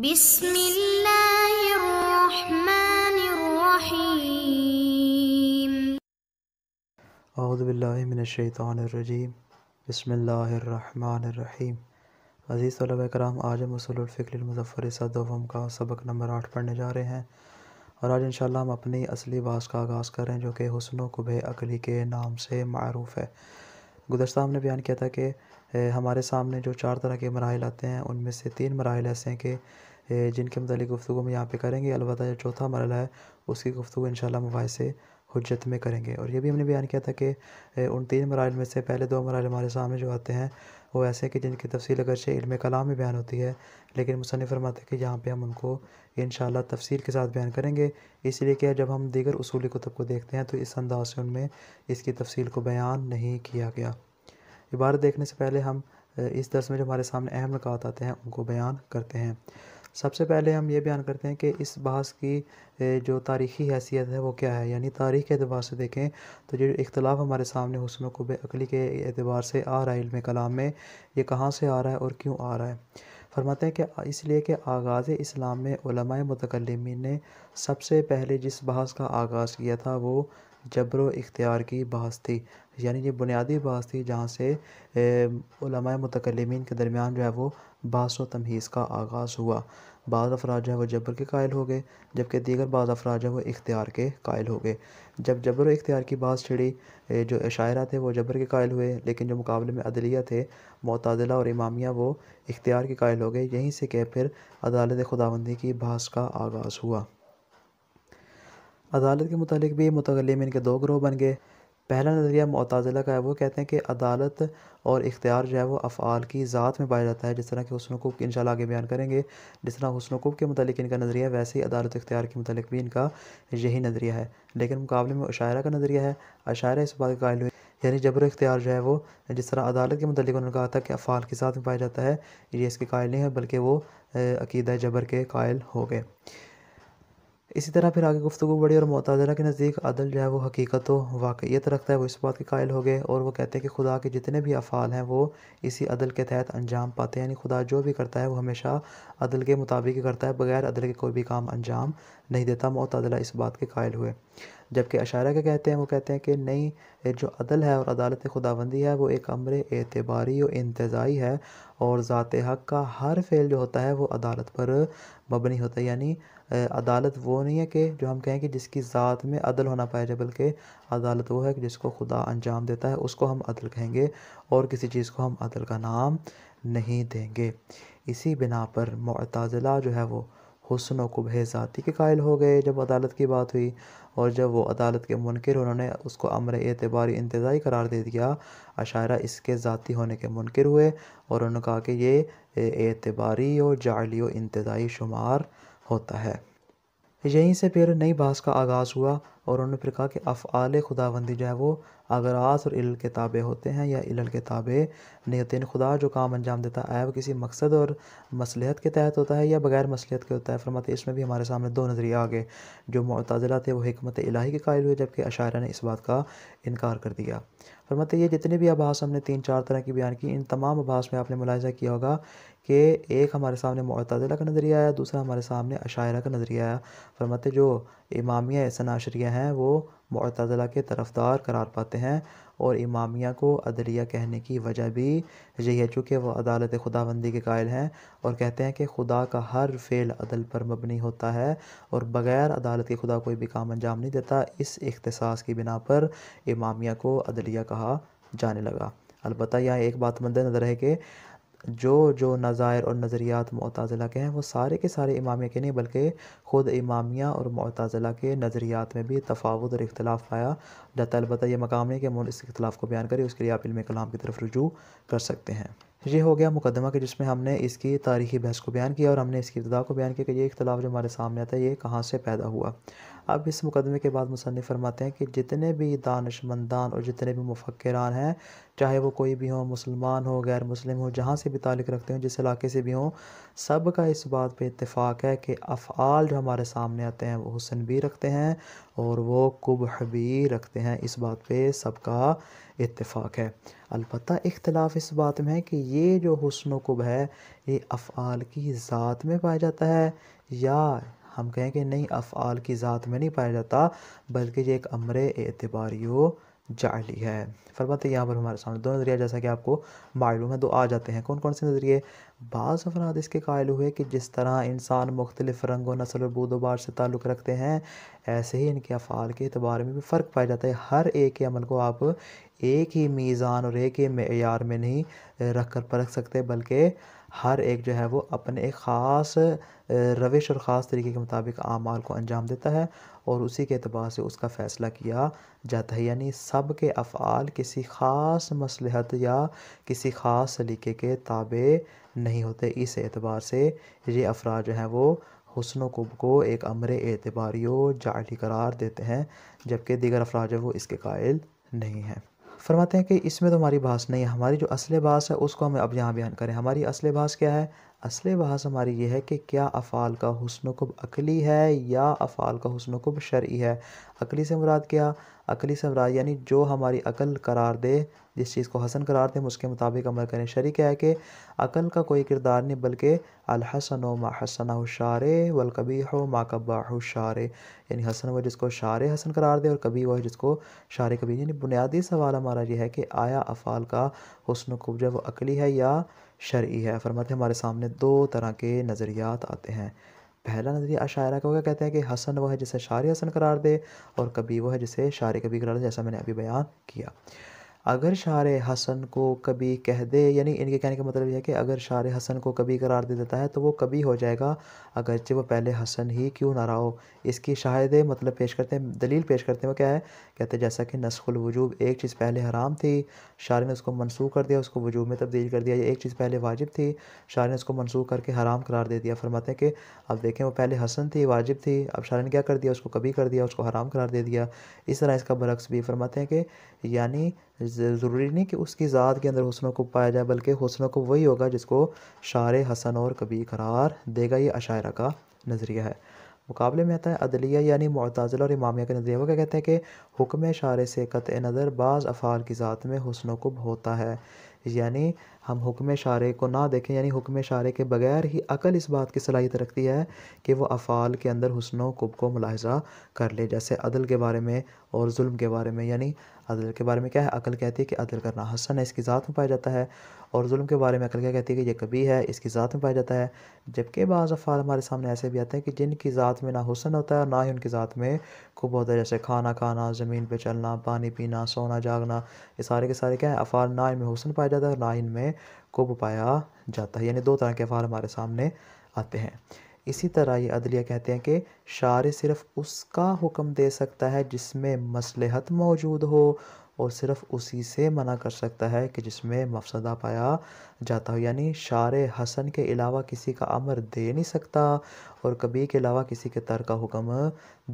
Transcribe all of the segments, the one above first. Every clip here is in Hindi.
بسم الله الرحمن الرحيم أعوذ بالله من الشيطان الرجيم بسم الله الرحمन الرحيम अज़ीज़ तलब कराम आज हम उसूलफ़िक्रमज़फ़र सदम का सबक नंबर आठ पढ़ने जा रहे हैं और आज इन हम अपनी असली बास का आगाज़ करें जो कि हसन कुबे अकली के नाम से मरूफ़ है गुज़श्ता हमने बयान किया था कि हमारे सामने जो चार तरह के मराहल आते हैं उनमें से तीन मराहल ऐसे हैं कि जिनके मतलब गुफ्तु हम यहाँ पर करेंगे अलबत् जो चौथा मरल है उसकी गुफ्तु इन मबास हजत में करेंगे और ये भी हमने बयान किया था कि उन तीन मराहल में से पहले दो मराहल हमारे सामने जो आते हैं वो ऐसे कि जिनकी तफसील अगरचे इल्म कलाम में बयान होती है लेकिन मुसनफ़ फरमाते कि यहाँ पर हम उनको इन तफसील के साथ बयान करेंगे इसलिए कि जब हम दीगर उसूली कुतब को देखते हैं तो इस अंदाज से उनमें इसकी तफसील को बयान नहीं किया गया इबारत देखने से पहले हम इस दर्स में जो हमारे सामने अहम नकात आते हैं उनको बयान करते हैं सबसे पहले हम ये बयान करते हैं कि इस बहस की जो तारीखी हैसियत है वो क्या है यानी तारीख़ के अतबार से देखें तो जो इख्तलाफ हमारे सामने हसन कुब अकली के अतबार से आ रहा है इल्म कलाम में ये कहाँ से आ रहा है और क्यों आ रहा है फरमाते हैं कि इसलिए कि आगाज़ इस्लाम में मतकलमिन ने सबसे पहले जिस बहस का आगाज़ किया था वो जबर इख्तियार की बहस थी यानी ये बुनियादी बहस थी जहाँ से मतकलमिन के दरमियान जो है वो बास व तमहीज़ का आगाज़ हुआ बाद अफराज जो है वो जबर के कायल हो गए जबकि दीगर बाद अफराज जो है वो इख्तियार के कायल हो गए जब जबर इख्तियार की बात छिड़ी जो शायरा थे वो जबर के कायल हुए लेकिन जो मुकाबले में अदलिया थे मतदला और इमामिया वो इख्तियार के कायल हो गए यहीं से कह फिर अदालत खुदाबंदी की बहस का आगाज़ हुआ अदालत के मुतालिक भी मतलम इनके दो ग्रोह बन गए पहला नज़रिया मतज़ला का है वो कहते हैं कि अदालत और इख्तियार जो है वो अफ़ाल की ज़ात में पाया जाता है जिस तरह के हसन वकूब की इंशाल्लाह आगे बयान करेंगे जिस तरह हसन वकूब के मतलब इनका नज़रिया वैसे ही अदालत इख्तियार के मतलब भी इनका यही नज़रिया है लेकिन मुकाबले में अशायरा का नज़रिया है अशायरा इस बात का कायल हुए यानी जबर इख्तियार जो है वो जिस तरह अदालत के मतलब उन्होंने कहा था कि अफ़ाल की ज़ात में पाया जाता है ये इसके कायल नहीं है बल्कि वो अकीदा जबर के कायल हो गए इसी तरह फिर आगे गुफ्तु बढ़ी और मतदला के नज़दीक अदल जो है वो हकीकत तो वाकईत रखता है वो इस बात के कायल हो गए और वो कहते हैं कि खुदा के जितने भी अफ़ाल हैं वो इसी अदल के तहत अंजाम पाते हैं यानी खुदा जो भी करता है वो हमेशा अदल के मुताबिक करता है बगैर अदल के कोई भी काम अंजाम नहीं देता मतदला इस बात के कायल हुए जबकि अशारा के कहते हैं वो कहते हैं कि नई जो अदल है और अदालत खुदाबंदी है वो एक अमर एतबारी और इंतज़ाई है और ज़ात हक़ का हर फेल जो होता है वो अदालत पर मबनी होता है यानी अदालत वो नहीं है कि जो हम कहें कि जिसकी ज़ात में अदल होना पाया जाए बल्कि अदालत वो है कि जिसको खुदा अंजाम देता है उसको हम अदल कहेंगे और किसी चीज़ को हम अदल का नाम नहीं देंगे इसी बिना पर मतज़िला जो है वो हसन कुबह ज़ाती के कायल हो गए जब अदालत की बात हुई और जब वो अदालत के मुनकर उन्होंने उसको अमर एतबारी इंतज़ाई करार दे दिया अशारा इसके ज़ाती होने के मुनकर हुए और उन्होंने कहा कि ये एतबारी और जाली व इंतज़ाई शुमार होता है यहीं से फिर नई बहस का आगाज़ हुआ और उन्होंने फिर कहा कि अफ़ाल खुदाबंदी जो है वो अगरात और इल के ताबे होते हैं या इल के ताबे नहीं होते हैं खुदा जो काम अंजाम देता है वो किसी मकसद और मसलहत के तहत होता है या बगैर मसलहत के होता है फरमाते इसमें भी हमारे सामने दो नज़रिए आ गए जो मतजला थे वो हमत इलाही के कायल हुए जबकि अशारा ने इस बात का इनकार कर दिया फरमाते ये जितने भी आभास हमने तीन चार तरह की बयान की इन तमाम आभास में आपने मुलायजा किया होगा कि एक हमारे सामने मतदला का नज़रिया आया दूसरा हमारे सामने अशायरा का नज़रिया आया फरमाते जो इमामिया सनाशरिया हैं वो मतदला के तरफदार करार पाते हैं और इमामिया को अदलिया कहने की वजह भी यही है चूँकि वह अदालत खुदाबंदी के कायल हैं और कहते हैं कि खुदा का हर फेल अदल पर मबनी होता है और बग़ैर अदालत के खुदा कोई भी काम अंजाम नहीं देता इस अख्तसास की बिना पर इमामिया को अदलिया कहा जाने लगा अलबत् यह एक बात मद्द नज़र है कि जो जो नज़ायर और नज़रियात मतज़ला के हैं वो सारे के सारे इमामिया के नहीं बल्कि ख़ुद इमामिया और मतज़ला के नज़रियात में भी तफावत और इख्तलाफ पाया जाता अलबत्त यह मकाम है कि हम इस इख्तलाफ को बयान करें उसके लिए आप इल्म कलाम की तरफ रजू कर सकते हैं ये हो गया मुकदमा कि जिसमें हमने इसकी तारीखी बहस को बयान किया और हमने इसकी इब्तदा को बयान किया कि ये इख्तलाफ जो हमारे सामने आता है ये कहाँ से पैदा हुआ अब इस मुकदमे के बाद मुसनफ़ फरमाते हैं कि जितने भी दानशमंदान और जितने भी मुफक्रान हैं चाहे वो कोई भी हो मुसलमान हो गैर मुस्लिम हो जहाँ से भी ताल्लुक़ रखते हों जिस इलाके से भी हों सब का इस बात पर इतफ़ाक़ है कि अफ़ाल जो हमारे सामने आते हैं वो हुसन भी रखते हैं और वो कुबह भी रखते हैं इस बात सब सबका इतफ़ाक़ है अलबत् इख्तलाफ इस बात में है कि ये जो हुसन कुब है ये अफ़ाल की ज़ात में पाया जाता है या हम कहें कि नहीं अफ़ाल की ज़ात में नहीं पाया जाता बल्कि ये एक अमर एतबारी जाली है फरमाते यहाँ पर हमारे सामने दो नज़रिया जैसा कि आपको मालूम है दो आ जाते हैं कौन कौन से नज़रिए बाज़ अफराद इसके कायल हुए कि जिस तरह इंसान मुख्तलिफ रंग व नस्ल और बूदोबार से ताल्लुक़ रखते हैं ऐसे ही इनके अफ़ाल के अतबार में भी फ़र्क पाया जाता है हर एक के अमल को आप एक ही मीज़ान और एक ही मैार में नहीं रख कर परख सकते बल्कि हर एक जो है वो अपने एक ख़ास रविश और ख़ास तरीके के मुताबिक आमाल को अंजाम देता है और उसी के अतबार से उसका फ़ैसला किया जाता है यानी सब के अफ़ाल किसी ख़ास मसलहत या किसी ख़ास सलीके के ताबे नहीं होते इस एतबार से ये अफराज जो हैं वो हसन कुब को एक अमर एतबारी जाली करार देते हैं जबकि दीगर अफराज वो इसके कायल नहीं हैं फरमाते हैं कि इसमें तो हमारी भाष नहीं है हमारी जो असल भाष है उसको हम अब यहाँ बयान करें हमारी असल भाष क्या है असली बहस हमारी ये है कि क्या अफ़ाल का हसनकुब अकली है या अफ़ाल का हसनकुब शर्य है अकली से मुराद क्या अकली से मुराद यानी जो हमारी अकल करार दे जिस चीज़ को हसन करार दे उसके मुताबिक अमल करें शरी क्या है कि अकल का कोई किरदार नहीं बल्कि अलहसन माहसन शार वलकबी हो माकबा शार यानी हसन व जिसको शार हसन करार दे और कभी वह जिसको शार कभी यानी बुनियादी सवाल हमारा यह है कि आया अफ़ाल का हसन जब जो अकली है या शर्य है फरमाते हमारे सामने दो तरह के नज़रियात आते हैं पहला नज़रिया शायरा का क्या कहते हैं कि हसन वह है जिसे शार हसन करार दे और कभी वह है जिसे शार कभी करार दे जैसा मैंने अभी बयान किया अगर शार हसन को कभी कह दे यानी इनके कहने का मतलब यह है कि अगर शार हसन को कभी करार दे देता है तो वो कभी हो जाएगा अगरचे वो पहले हसन ही क्यों ना रहा हो इसकी शाहिद मतलब पेश करते हैं दलील पेश करते हैं वो क्या है कहते हैं जैसा कि नस्खुल वजूब एक चीज़ पहले हराम थी शार ने उसको मनसूख कर दिया उसको वजूब में तब्दील कर दिया एक चीज़ पहले वाजिब थी शार ने उसको मनसूख करके हराम करार दे दिया फरमाते हैं कि अब देखें वो पहले हसन थी वाजिब थी अब शार ने क्या कर दिया उसको कभी कर दिया उसको हराम करार दे दिया इस तरह इसका बरक्स भी फरमाते हैं कि यानी ज़रूरी नहीं कि उसकी ज़ात के अंदर हसन को पाया जाए बल्कि हसन को वही होगा जिसको शार हसन और कभी करार देगा ये अशायरा का नज़रिया है मुकाबले में आता है अदलिया यानी मतजला और इमामिया का नज़रिया वो क्या कहते हैं कि हुक्म शार से कत नज़र बाज़ अफ़ाल की ज़ात में हुसनों को होता है यानी हम हुक्म शारे को ना देखें यानी हुक्म शारे के बगैर ही अकल इस बात की सलाहियत रखती है कि वो अफ़ाल के अंदर हसन कुब को मुलाहजा कर ले जैसे अदल के बारे में और जुल्म के बारे में यानी अदल के बारे में क्या है अकल कहती है कि अदल करना हसन है इसकी ज़ात में पाया जाता है और जुल्म के बारे में अकल क्या कहती है कि यह कभी है इसकी ज़ात में पाया जाता है जबकि बाज़ अफ़ाल हमारे सामने ऐसे भी आते हैं कि जिनकी ज़ात में ना हुसन होता है और ना ही उनकी ज़ात में खूब होता है जैसे खाना खाना ज़मीन पर चलना पानी पीना सोना जागना ये सारे के सारे क्या है अफ़ाल ना इनमें हुसन पाया जाता है और ना इनमें खूब पाया जाता है यानी दो तरह के अफ़ाल हमारे सामने आते हैं इसी तरह ये अदलिया कहते हैं कि शार सिर्फ उसका हुक्म दे सकता है जिसमें मसलहत मौजूद हो और सिर्फ़ उसी से मना कर सकता है कि जिसमें मफसदा पाया जाता हो यानी शार हसन के अलावा किसी का अमर दे नहीं सकता और कभी के अलावा किसी के तर का हुक्म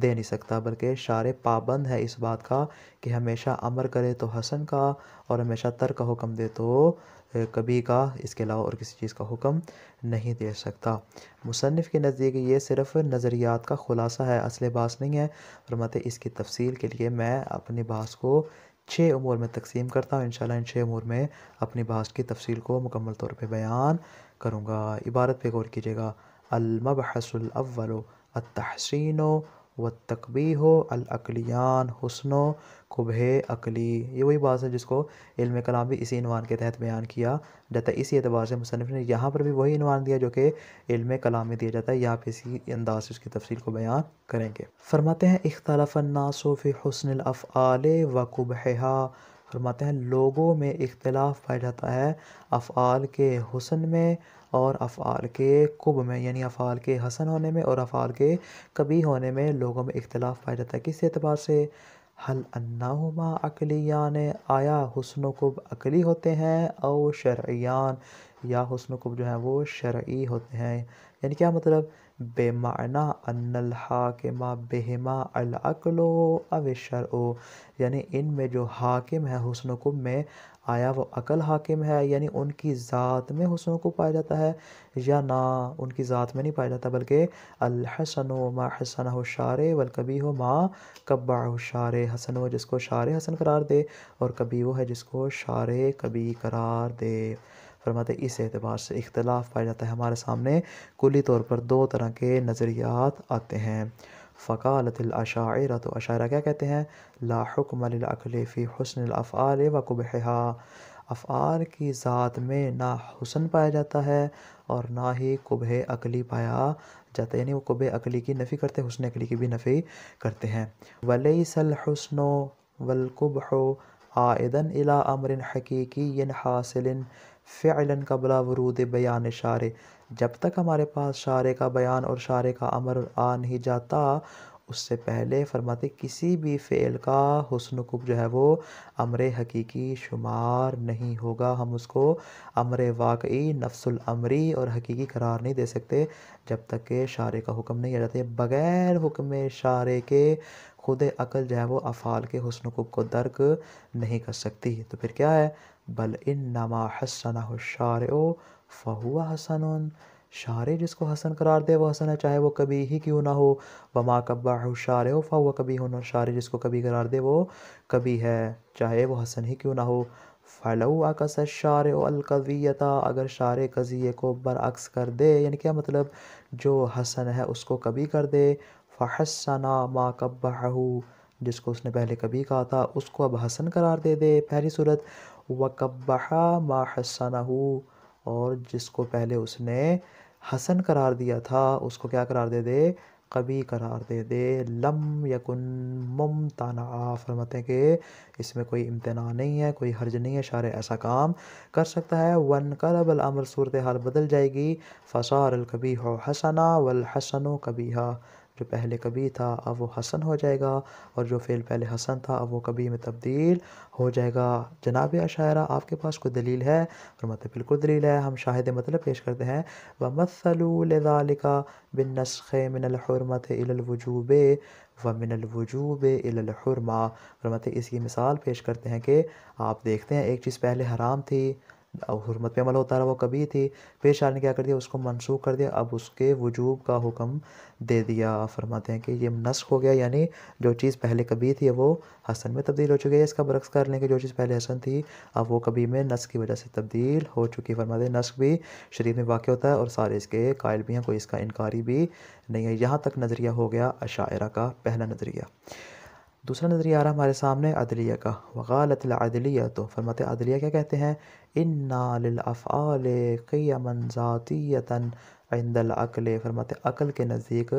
दे नहीं सकता बल्कि शार पाबंद है इस बात का कि हमेशा अमर करे तो हसन का और हमेशा तर का हुक्म दे तो कभी का इसके अलावा और किसी चीज़ का हुक्म नहीं दे सकता मुसनफ़ के नज़दीक ये सिर्फ़ नज़रियात का ख़ुलासा है असल बास नहीं है और मत इसकी तफसील के लिए मैं अपनी बास को छः उमूर में तकसीम करता हूँ इन इन छः उमूर में अपनी बहस की तफसील को मुकम्मल तौर पर बयान करूँगा इबारत पर गौर कीजिएगा अलमबहसलवल अतहसिनो व तकबी हो अकलियान हसन कुबह अकली ये वही बात है जिसको इल्म कलाम भी इसी इनवान के तहत बयान किया जाता है इसी एतबार से मुसनफ़ ने यहाँ पर भी वही इनवान दिया जो कि इल्म कलाम में दिया जाता है यहाँ पर इसी अंदाज से उसकी तफसील को बयान करेंगे फरमाते हैं इख्तलफ़नासोफ़ हसन आल व कुबहा फरमाते हैं लोगों में इख्तलाफ पाया जाता है अफ़ाल के हुसन में और अफ़ाल के कुब में यानी अफ़ाल के हसन होने में और अफ़ाल के कभी होने में लोगों में इख्तलाफ पाया जाता है किस एतबार से हल अन्नाहुमा अकलियान आया हसन कुब अकली होते हैं और शर्यान या हसन कुब जो हैं वो शर्य होते हैं यानी क्या मतलब बेमाना अन्नल हाकिमा बेहमा अलअलो ओ यानी में जो हाकिम है हुसन कुम में आया वो अकल हाकिम है यानी उनकी ज़ात में हुसन को पाया जाता है या ना उनकी ज़ात में नहीं पाया जाता बल्कि अलहसन मा हसन हो शार वलकबी हो माँ कब्बा हो शार हसन हो जिसको शार हसन करार दे और कभी वो है जिसको शार कभी करार दे फरमाते इस एतबार से इख्तलाफ पाया जाता है हमारे सामने कुली तौर पर दो तरह के नज़रियात आते हैं फ़कालतिल तो अशारा क्या कहते हैं लाकमलखलफ़ी हसन अफ़ाल वकुबा अफ़ार की ज़ात में ना हुसन पाया जाता है और ना ही कुबह अकली पाया जाता है यानी वो कुबह अकली की नफ़ी करते हैं हुसन अकली की भी नफ़ी करते हैं वलई सल हसन वलकुब हो आदन अला अमरन हकीकी हासिल फ़िलन का बला वरूद बयान शारे जब तक हमारे पास शारे का बयान और शारे का अमर आ नहीं जाता उससे पहले फरमाते किसी भी फ़ेल का हसन कुब जो है वो अमर हकीकी शुमार नहीं होगा हम उसको अमर वाकई नफ्सुल अमरी और हकीकी करार नहीं दे सकते जब तक के शारे का हुक्म नहीं आ जाते बग़ैर हुक्म शारे के ख़ुद अकल जो है वो अफ़ाल के हसन कुब को दर्क नहीं कर सकती तो फिर क्या है बल इन नमा हसन शार फ़हुआ हसन शार जिसको हसन करार दे वो हसन है चाहे वो कभी ही क्यों ना हो वमा कब्बा शार ओ फ़हुआ कभी हो शारे जिसको कभी करार दे वो कभी है चाहे वो हसन ही क्यों ना हो फ़लऊ अकस शार अलकवीता अगर शार कज़िए को बरअक्स कर दे यानी क्या मतलब जो हसन है उसको कभी कर दे फ़हसना मा कब्बा जिसको उसने पहले कभी कहा था उसको अब हसन करार दे दे पहली सूरत वकबहा मा हसना और जिसको पहले उसने हसन करार दिया था उसको क्या करार दे दे कभी करार दे दे लम यकुन मम ताना फरमाते हैं कि इसमें कोई इम्तना नहीं है कोई हर्ज नहीं है शार ऐसा काम कर सकता है वन करब अमर सूरत हाल बदल जाएगी फ़सार कभी हो हसना वल हसन हा जो पहले कभी था अब वो हसन हो जाएगा और जो फ़ेल पहले हसन था अब वो कभी में तब्दील हो जाएगा जनाब अशायरा आपके पास कोई दलील है फरमाते बिल्कुल दलील है हम शाहिद मतलब पेश करते हैं व मसलूलिका बिन नस्ख़े मिनलहरमत अलवजूब व मिनलवजूब और मत इसकी मिसाल पेश करते हैं कि आप देखते हैं एक चीज़ पहले हराम थी और हरमत पे अमल होता रहा वो कभी थी फिर शाह ने क्या कर दिया उसको मनसूख कर दिया अब उसके वजूब का हुक्म दे दिया फरमाते हैं कि ये नस्क हो गया यानी जो चीज़ पहले कभी थी वो हसन में तब्दील हो चुकी है इसका बरक्स कर लेंगे जो चीज़ पहले हसन थी अब वो कभी में नस्क की वजह से तब्दील हो चुकी है फरमाते नस्क भी शरीर में वाक़ होता है और सारे इसके कायल भी हैं कोई इसका इनकारी भी नहीं है यहाँ तक नज़रिया हो गया अशायरा का पहला नज़रिया दूसरा नज़रिया आ रहा हमारे सामने अदलिया का वकालत अदलिया तो फरमाते अदलिया क्या कहते हैं इन्ना लिल नालफ़ाल क़ियामन ज़ातियता अंदल अकल फरमाते अकल के नज़दीक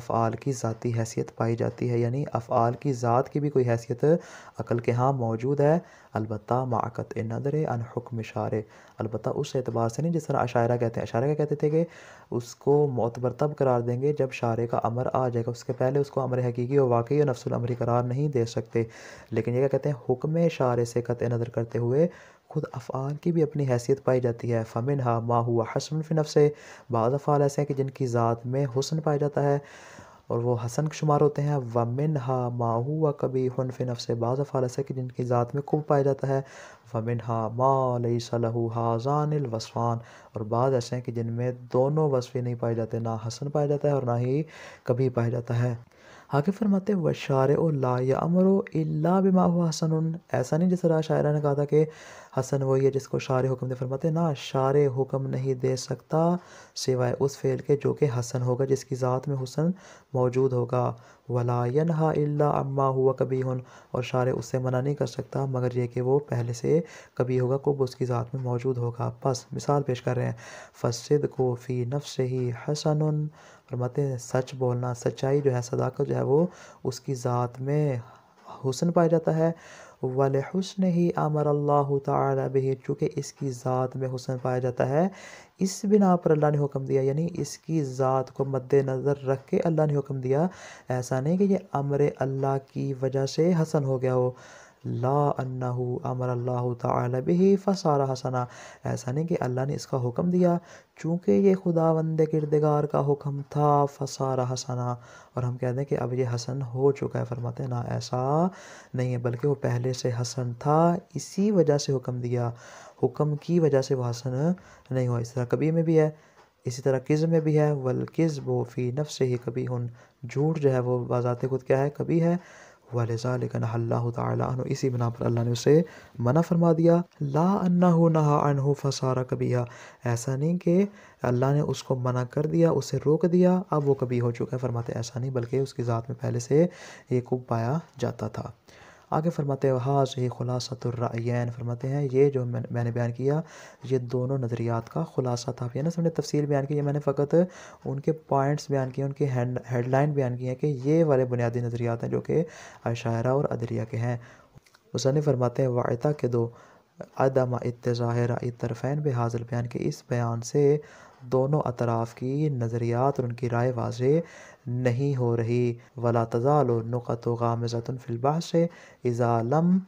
अफ़ाल की ज़ाती हैसियत पाई जाती है यानी अफ़ाल की ज़ात की भी कोई हैसियत अकल के यहाँ मौजूद है अलबत् माकत नदर अन हुक्म शार अलबत् उस एतबार से नहीं जिस तरह अशायरा कहते हैं अशायरा क्या कहते थे कि उसको मोतबर तब करार देंगे जब शारे का अमर आ जाएगा उसके पहले उसको अमर हकीकी और वाकई और नफसलमरी करार नहीं दे सकते लेकिन यह क्या कहते हैं हुक्म शारे से कत नज़र करते हुए खुद अफ़ाल की भी अपनी हैसियत पाई जाती है फ़मिन हा माँ हुआ हसन फिन से बाद अफ़ाल ऐसे हैं कि जिनकी ज़ात में हसन पाया जाता है और वो हसन शुमार होते हैं वमिन हा माँ हुआ कभी हन फिन से बाद अफ़ाल ऐसे कि जिनकी ज़ात में खूब पाया जाता है वमिन हा लई सलहू हा वसफ़ान और बाद ऐसे हैं कि जिनमें दोनों वसफ़े नहीं पाए जाते ना हसन पाया जाता है और ना ही कभी पाया जाता है आगे फरमाते शार ला या अमर इला बिमा हुआ हसन ऐसा नहीं जिस तरह शायरा ने कहा था कि हसन वही है जिसको शार हुक्म दे फरमाते ना शार हुक्म नहीं दे सकता सिवाय उस फ़ेल के जो कि हसन होगा जिसकी ज़ात में हुसन मौजूद होगा वलायन हा इल्ला अम्मा हुआ कभी हन और शार उससे मना नहीं कर सकता मगर यह कि वो पहले से कभी होगा कब उसकी ज़ात में मौजूद होगा बस मिसाल पेश कर रहे हैं फसद को फ़ी नफ्स ही हसन फरमाते हैं सच बोलना सच्चाई जो है सदाकत जो है वो उसकी ज़ात में हुसन पाया जाता है वाल हसन ही आमर अल्लाह तह चूँकि इसकी ज़ात में हुसन पाया जाता है इस बिना पर अल्लाह ने हुक्म दिया यानी इसकी ज़ात को मद्दनज़र रख के अल्लाह ने हुक्म दिया ऐसा नहीं कि यह अमर अल्लाह की वजह से हसन हो गया हो ला अन्नाहू अमर अल्लाह तबी फसार हसना ऐसा नहीं कि अल्लाह ने इसका हुक्म दिया चूँकि ये खुदा वंद किरदगार का हुक्म था फसार हसना और हम कहते हैं कि अब ये हसन हो चुका है फरमाते ना ऐसा नहीं है बल्कि वो पहले से हसन था इसी वजह से हुक्म दिया हुक्म की वजह से वह हसन नहीं हुआ इस तरह कभी में भी है इसी तरह किज़ में भी है वल किज़ वो फ़ी नफ से ही कभी हन झूठ जो है वो बाज़ात खुद क्या है कभी है वालज़ालकन इसी बना पर अल्लाह ने उसे मना फरमा दिया ला अन्ना हो नहा अनहू फसारा कबिया ऐसा नहीं कि अल्लाह ने उसको मना कर दिया उसे रोक दिया अब वो कभी हो चुका है फरमाते ऐसा नहीं बल्कि उसकी ज़ात में पहले से ये कुब पाया जाता था आगे फरमाते हाज ही खुलासतुर्रैन फरमाते हैं ये जो मैं मैंने बयान किया ये दोनों नज़रियात का खुलासा था यानी सबने तफसील बयान की मैंने फ़कत उनके पॉइंट्स बयान किए उनके हेडलाइन बयान किए हैं कि ये वाले बुनियादी नज़रियात हैं जो कि अशायरा और अदलिया के हैं उसने फरमाते हैं वायता के दो अदम इतज़ाहरा तरफ़ैन बे हाजिल बयान के इस बयान से दोनों अतराफ़ की नज़रियात और उनकी राय वाज नहीं हो रही वला तजाल नक़त ग़ामज़तफ़िलबा से इज़ालम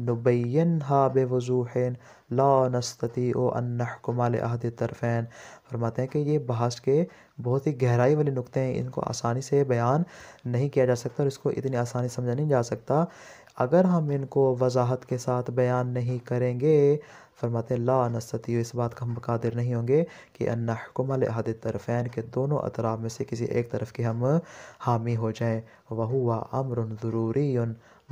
नुबैन हा बेवजूहन ला नस्तती ओ अन्नकुमाल अहद तरफ़ैन फरमाते हैं कि ये बहस के बहुत ही गहराई वाले नुकते हैं इनको आसानी से बयान नहीं किया जा सकता और इसको इतनी आसानी समझा नहीं जा सकता अगर हम इनको वजाहत के साथ बयान नहीं करेंगे फरमाते ला नस्ती इस बात का हम कादिर नहीं होंगे कि अन्नाकुम अहद तरफ़ैन के दोनों अतराब में से किसी एक तरफ के हम हामी हो जाएँ वह हुआ अमर ज़रूरी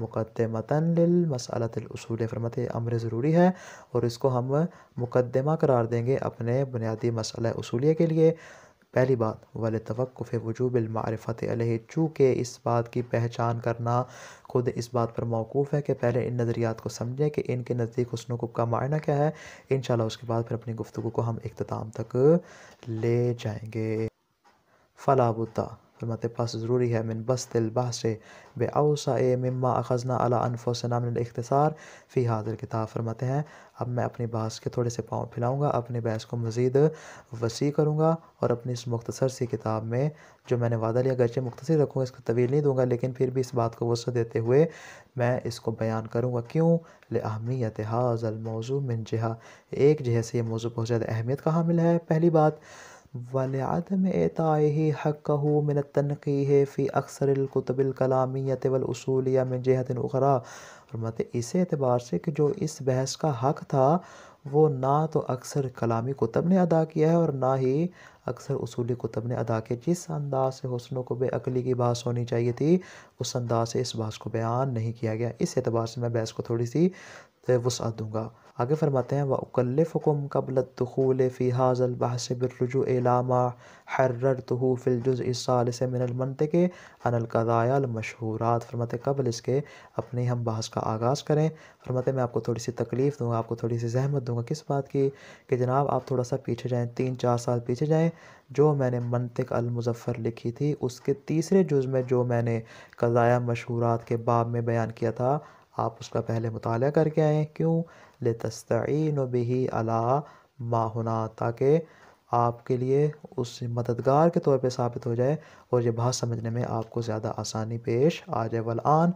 मुकदमतनमसलतलसूल फरमत अमर ज़रूरी है और इसको हम मुकदमा करार देंगे अपने बुनियादी मसल असूलिया के लिए पहली बात वाले वल वजूब अलमारफ़त अलह चूँकि इस बात की पहचान करना खुद इस बात पर मौकूफ़ है कि पहले इन नज़रियात को समझें कि इनके नज़दीक हसन वक़ का मायना क्या है इन उसके बाद फिर अपनी गुफ्तु को हम अख्ताम तक ले जाएँगे फलाबुद्दा फरमाते पास ज़रूरी है मिन बस दिल बहस ए मम्मा अखजना अला अनफोसना मिन इख्तसार फ़ी हाजिर किताब फरमाते हैं अब मैं अपनी बहस के थोड़े से पाँव फैलाऊँगा अपनी बहस को मज़ीद वसी करूँगा और अपनी इस मुख्तसर सी किताब में जो मैंने वादा लिया गर्चे मुख्तर रखूँगा इसको तवील नहीं दूँगा लेकिन फिर भी इस बात को वसत देते हुए मैं इसको बयान करूँगा क्यों ले अहमियत हाजल मौजू मिन जहा एक जह से यह मौजू बहुत ज़्यादा अहमियत का हामिल है पहली बात वलदम एताह हक़ मिन तनक़ी फ़ी अक्सर कुतबिल कलामियत वसूलिया में जहत उखरा और मत इस एतबार से कि जो इस बहस का हक़ था वो ना तो अक्सर कलामी कुतब ने अदा किया है और ना ही अक्सर उसूली कुतब ने अदा किया जिस अंदाज से हसन को बेअली की बात होनी चाहिए थी उस अंदाज से इस बात को बयान नहीं किया गया इस एतबार से मैं बहस को थोड़ी सी वसा दूंगा आगे फरमाते हैं व कबल तखूल फ़ी हाजल बहसबरजु एलामा हर्र तो फ़िलजुज़ इस मिनलमत के अनलकदायाल मशहूरात फरमाते कबल इसके अपने हम बहस का आगाज़ करें फरमाते मैं आपको थोड़ी सी तकलीफ़ दूँगा आपको थोड़ी सी जहमत दूँगा किस बात की कि जनाब आप थोड़ा सा पीछे जाएँ तीन चार साल पीछे जाएँ जो मैंने मनतक अलमुजफ़र लिखी थी उसके तीसरे जुज़ में जो मैंने कदाया मशहूरात के बाब में बयान किया था आप उसका पहले मुताल करके आएँ क्यों ले तस्तीन बही अला माहना ताकि आपके लिए उस मददगार के तौर पे साबित हो जाए और ये बात समझने में आपको ज़्यादा आसानी पेश आ जाए वलआन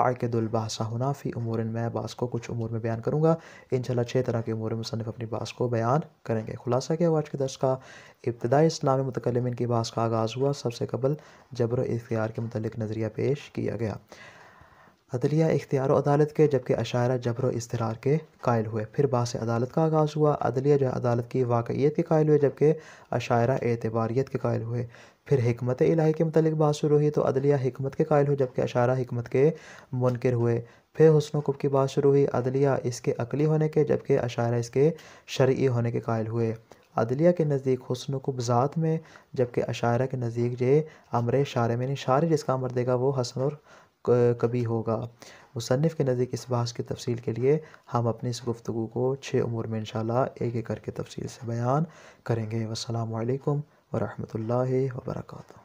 आकदुलबासा हनाफ़ी उमूर मैं बास को कुछ उमूर में बयान करूँगा इन शाला छः तरह के उमूर मुसनफ़ अपनी बास को बयान करेंगे खुलासा क्या हुआ आज के दस का इब्तदाई इस्लामी मतकलम की बास का आगाज़ हुआ सबसे कबल जबर इख्तियार के मतलब नज़रिया पेश किया गया अदलिया इख्तियार अदालत के जबकि अशारा जबर इसतरार के कायल हुए फिर बास अदालत का आगाज़ हुआ अदलिया जो अदालत की वाकईत के कायल हुए जबकि अशारा एतबारीत के कायल हुए फिर हमत इलाही के मतलब बात शुरू हुई तो अदलिया हमत के कायल हुए जबकि अशारा हमत के मुनकर हुए फिर हसन कुब की बात शुरू हुई अदलिया इसके अकली होने के जबकि अशारा इसके शर्य होने के कायल हुए अदलिया के नज़दीक हसन कुब ज़ात में जबकि अशारा के नज़दीक जे अमर शार में शार जिसका अमर देगा वो हसन और कभी होगा मुसनफ़ के नज़दीक इस बहस की तफसील के लिए हम अपनी इस गुफ्तु को छः उमूर में इनशाला एक एक करके तफसील से बयान करेंगे वालकम वरहमल वर्का